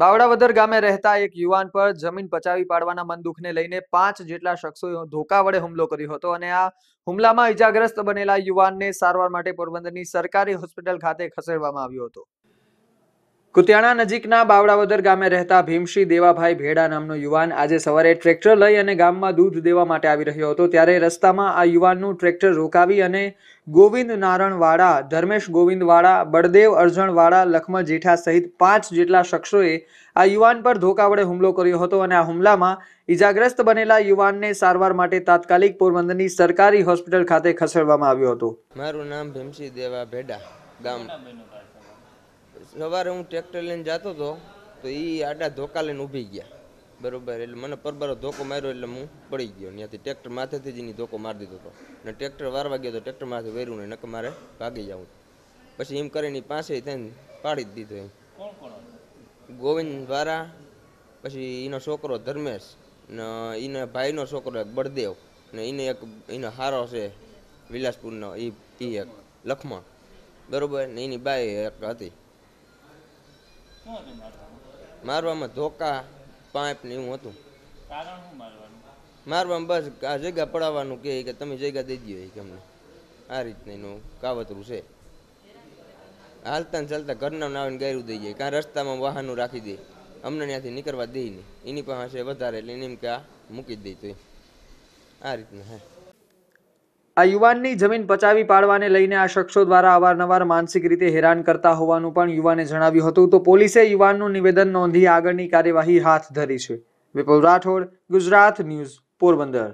બાવડાવદર ગામે રહેતા એક યુવાન પર જમીન પચાવી પાડવાના મન દુઃખને લઈને પાંચ જેટલા શખ્સો ધોકા વડે હુમલો કર્યો હતો અને આ હુમલામાં ઇજાગ્રસ્ત બનેલા યુવાનને સારવાર માટે પોરબંદરની સરકારી હોસ્પિટલ ખાતે ખસેડવામાં આવ્યો હતો કુતિયાણા નજીકના બાવડાવદર ગામે રહેતા ભીમશી દેવાભાઈ ભેડા નામનો યુવાન આજે સવારે ટ્રેક્ટર લઈ અને ગામમાં દૂધ દેવા માટે આવી રહ્યો હતો ત્યારે રસ્તામાં આ યુવાનનું ટ્રેક્ટર રોકાવી અને ગોવિંદ નારણવાળા ધર્મેશ ગોવિંદવાળા બળદેવ અરજણવાળા લખમ જેઠા સહિત પાંચ જેટલા શખ્સોએ આ યુવાન પર ધોકા વડે હુમલો કર્યો હતો અને આ હુમલામાં ઇજાગ્રસ્ત બનેલા યુવાનને સારવાર માટે તાત્કાલિક પોરબંદરની સરકારી હોસ્પિટલ ખાતે ખસેડવામાં આવ્યો હતો મારું નામ ભીમશી દેવા ભેડા ગામ સવારે હું ટ્રેક્ટર લઈને જતો હતો તો એ આડા ધોકા લઈને ઊભી ગયા બરોબર એટલે મને પરબારો ધોકો માર્યો એટલે હું પડી ગયો ત્યાંથી ટ્રેક્ટર માથેથી જ એની ધોકો મારી દીધો હતો અને ટ્રેક્ટર વારવા ગયો તો ટ્રેક્ટર માથે વેર્યું નહીં નકર મારે ભાગી જવું પછી એમ કરીને પાસે થઈને પાડી જ દીધો એમ ગોવિંદ વારા પછી એનો છોકરો ધર્મેશ ને એના ભાઈનો છોકરો એક બળદેવ ને એને એક એનો હારો છે વિલાસપુરનો એ એક લખમણ બરોબર ને એની બાઈ એક હતી મારવામાં ધોકા પાઇપ ને એવું હતું કારણ મારવામાં બસ આ જગ્યા પડાવવાનું કે તમે જગ્યા દઈ દો કે અમને આ રીતના એનું કાવતરું છે હાલતા ચાલતા ઘરના આવીને ગાયરું દઈ જાય કાં રસ્તામાં વાહનો રાખી દે અમને ત્યાંથી નીકળવા દે નહીં એની પાસે વધારે એટલે એને એમ કે આ મૂકી દઈ તો આ રીતના હા આ યુવાનની જમીન પચાવી પાડવાને લઈને આ શખ્સો દ્વારા અવારનવાર માનસિક રીતે હેરાન કરતા હોવાનું પણ યુવાને જણાવ્યું હતું તો પોલીસે યુવાનનું નિવેદન નોંધી આગળની કાર્યવાહી હાથ ધરી છે વિપુલ રાઠોડ ગુજરાત ન્યૂઝ પોરબંદર